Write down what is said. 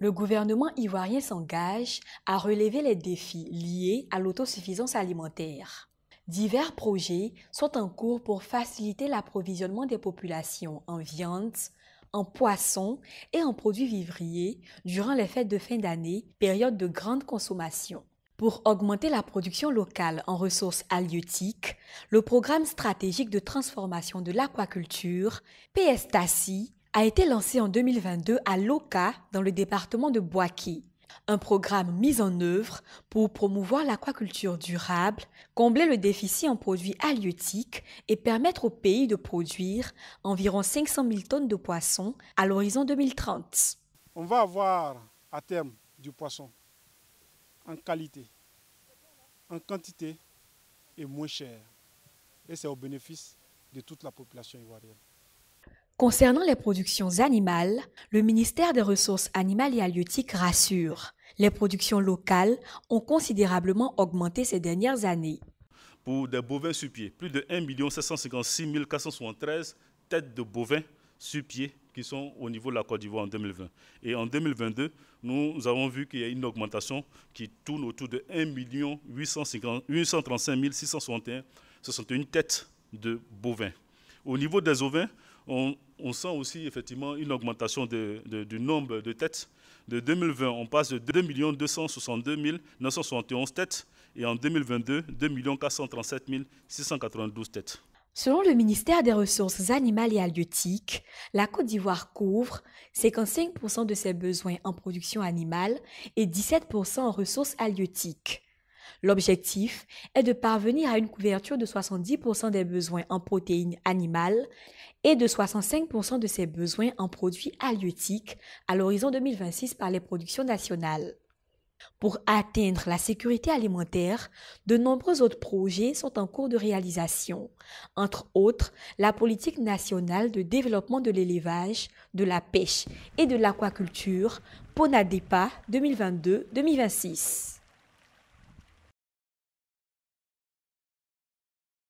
le gouvernement ivoirien s'engage à relever les défis liés à l'autosuffisance alimentaire. Divers projets sont en cours pour faciliter l'approvisionnement des populations en viande, en poissons et en produits vivriers durant les fêtes de fin d'année, période de grande consommation. Pour augmenter la production locale en ressources halieutiques, le programme stratégique de transformation de l'aquaculture, PSTACI, a été lancé en 2022 à Loka, dans le département de Boaké. Un programme mis en œuvre pour promouvoir l'aquaculture durable, combler le déficit en produits halieutiques et permettre au pays de produire environ 500 000 tonnes de poissons à l'horizon 2030. On va avoir à terme du poisson en qualité, en quantité et moins cher. Et c'est au bénéfice de toute la population ivoirienne. Concernant les productions animales, le ministère des Ressources animales et halieutiques rassure. Les productions locales ont considérablement augmenté ces dernières années. Pour des bovins sur pied, plus de 1 473 têtes de bovins sur pied qui sont au niveau de la Côte d'Ivoire en 2020. Et en 2022, nous avons vu qu'il y a une augmentation qui tourne autour de 1 661 têtes de bovins. Au niveau des ovins, on, sent aussi effectivement une augmentation du nombre de têtes. De 2020, on passe de 2 262 971 têtes et en 2022, 2 437 692 têtes. Selon le ministère des Ressources animales et halieutiques, la Côte d'Ivoire couvre 55% de ses besoins en production animale et 17% en ressources halieutiques. L'objectif est de parvenir à une couverture de 70% des besoins en protéines animales et de 65% de ces besoins en produits halieutiques à l'horizon 2026 par les productions nationales. Pour atteindre la sécurité alimentaire, de nombreux autres projets sont en cours de réalisation, entre autres la politique nationale de développement de l'élevage, de la pêche et de l'aquaculture, PONADEPA 2022-2026.